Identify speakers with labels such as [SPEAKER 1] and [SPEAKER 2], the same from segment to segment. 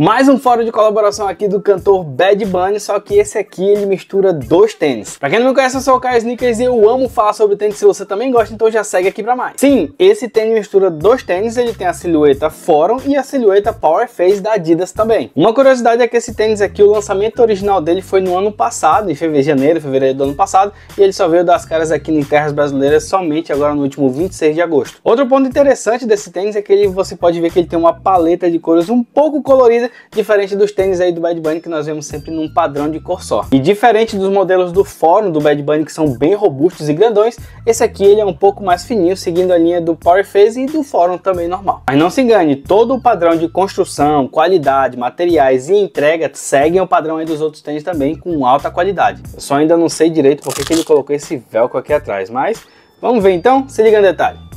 [SPEAKER 1] Mais um fórum de colaboração aqui do cantor Bad Bunny, só que esse aqui ele mistura dois tênis. Pra quem não me conhece, eu sou o Caio Sneakers e eu amo falar sobre tênis. Se você também gosta, então já segue aqui pra mais. Sim, esse tênis mistura dois tênis, ele tem a silhueta Forum e a silhueta Power Face da Adidas também. Uma curiosidade é que esse tênis aqui, o lançamento original dele foi no ano passado, em fevereiro, janeiro, fevereiro do ano passado, e ele só veio das caras aqui em terras brasileiras somente agora no último 26 de agosto. Outro ponto interessante desse tênis é que ele, você pode ver que ele tem uma paleta de cores um pouco colorida diferente dos tênis aí do Bad Bunny que nós vemos sempre num padrão de cor só. E diferente dos modelos do Fórum do Bad Bunny que são bem robustos e grandões, esse aqui ele é um pouco mais fininho, seguindo a linha do Power Phase e do Fórum também normal. Mas não se engane, todo o padrão de construção, qualidade, materiais e entrega seguem o padrão aí dos outros tênis também com alta qualidade. Eu só ainda não sei direito porque que ele colocou esse velcro aqui atrás, mas vamos ver então, se liga no detalhe.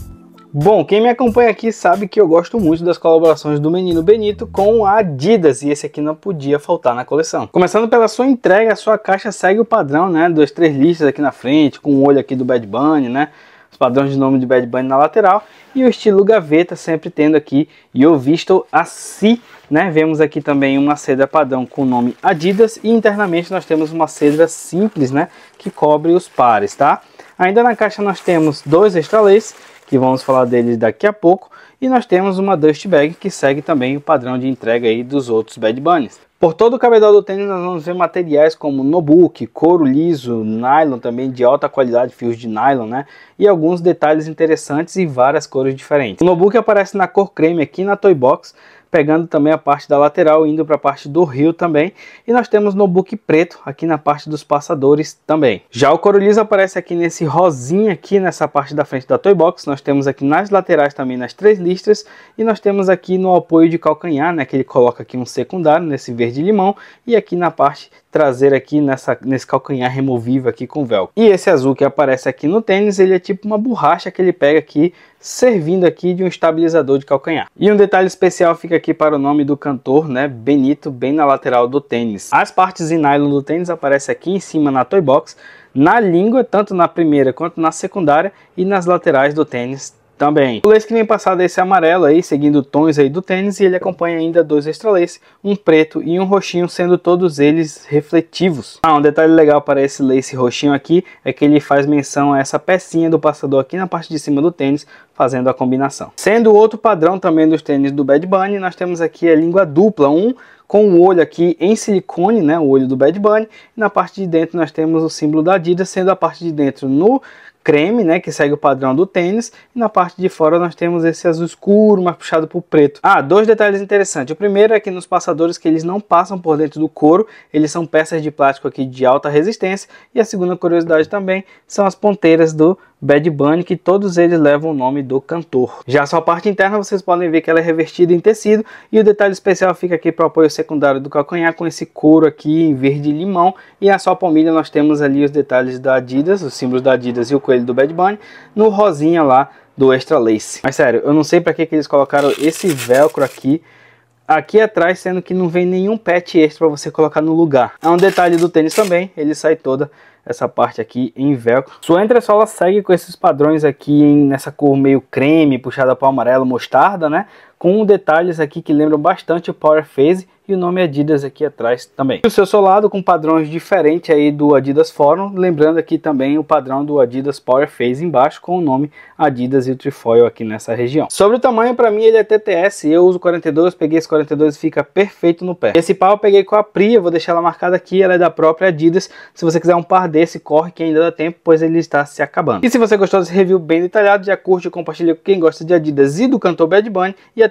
[SPEAKER 1] Bom, quem me acompanha aqui sabe que eu gosto muito das colaborações do Menino Benito com a Adidas e esse aqui não podia faltar na coleção. Começando pela sua entrega, a sua caixa segue o padrão, né? Dois, três listas aqui na frente, com o olho aqui do Bad Bunny, né? Os padrões de nome de Bad Bunny na lateral e o estilo gaveta sempre tendo aqui e Eu Visto Assim, né? Vemos aqui também uma cedra padrão com o nome Adidas e internamente nós temos uma cedra simples, né? Que cobre os pares, tá? Ainda na caixa nós temos dois laces que vamos falar deles daqui a pouco. E nós temos uma Dust Bag que segue também o padrão de entrega aí dos outros Bad Bunnies. Por todo o cabedal do tênis nós vamos ver materiais como notebook, couro liso, nylon também de alta qualidade, fios de nylon, né? E alguns detalhes interessantes e várias cores diferentes. O nobuque aparece na cor creme aqui na Toy Box, pegando também a parte da lateral, indo para a parte do rio também. E nós temos notebook preto aqui na parte dos passadores também. Já o couro liso aparece aqui nesse rosinha aqui nessa parte da frente da Toy Box. Nós temos aqui nas laterais também nas três listras e nós temos aqui no apoio de calcanhar, né? Que ele coloca aqui um secundário nesse verde de limão e aqui na parte traseira aqui nessa, nesse calcanhar removível aqui com velcro. E esse azul que aparece aqui no tênis, ele é tipo uma borracha que ele pega aqui, servindo aqui de um estabilizador de calcanhar. E um detalhe especial fica aqui para o nome do cantor, né, Benito, bem na lateral do tênis. As partes em nylon do tênis aparecem aqui em cima na Toy Box, na língua, tanto na primeira quanto na secundária e nas laterais do tênis também. O lace que vem passado é esse amarelo aí, seguindo tons aí do tênis, e ele acompanha ainda dois extra lace, um preto e um roxinho, sendo todos eles refletivos. Ah, um detalhe legal para esse lace roxinho aqui é que ele faz menção a essa pecinha do passador aqui na parte de cima do tênis, fazendo a combinação. Sendo outro padrão também dos tênis do Bad Bunny, nós temos aqui a língua dupla, um com o olho aqui em silicone, né, o olho do Bad Bunny, e na parte de dentro nós temos o símbolo da Adidas, sendo a parte de dentro no creme, né, que segue o padrão do tênis, e na parte de fora nós temos esse azul escuro, mais puxado para o preto. Ah, dois detalhes interessantes. O primeiro é que nos passadores que eles não passam por dentro do couro, eles são peças de plástico aqui de alta resistência, e a segunda curiosidade também são as ponteiras do Bad Bunny, que todos eles levam o nome do cantor. Já a sua parte interna, vocês podem ver que ela é revestida em tecido, e o detalhe especial fica aqui para o apoio secundário do calcanhar, com esse couro aqui em verde limão, e a sua palmilha nós temos ali os detalhes da Adidas, os símbolos da Adidas e o Coelho do Bad Bunny, no rosinha lá do Extra Lace. Mas sério, eu não sei para que, que eles colocaram esse velcro aqui, aqui atrás, sendo que não vem nenhum patch extra para você colocar no lugar. É um detalhe do tênis também, ele sai toda essa parte aqui em velcro. Sua entressola segue com esses padrões aqui nessa cor meio creme, puxada para amarelo, mostarda, né? com detalhes aqui que lembram bastante o Power Phase e o nome Adidas aqui atrás também. E o seu solado com padrões diferentes aí do Adidas Forum, lembrando aqui também o padrão do Adidas Power Phase embaixo com o nome Adidas e o Trifoil aqui nessa região. Sobre o tamanho, para mim ele é TTS, eu uso 42, peguei esse 42 e fica perfeito no pé. Esse pau eu peguei com a Pri, vou deixar ela marcada aqui, ela é da própria Adidas, se você quiser um par desse, corre que ainda dá tempo, pois ele está se acabando. E se você gostou desse review bem detalhado, já curte e compartilha com quem gosta de Adidas e do cantor Bad Bunny, e até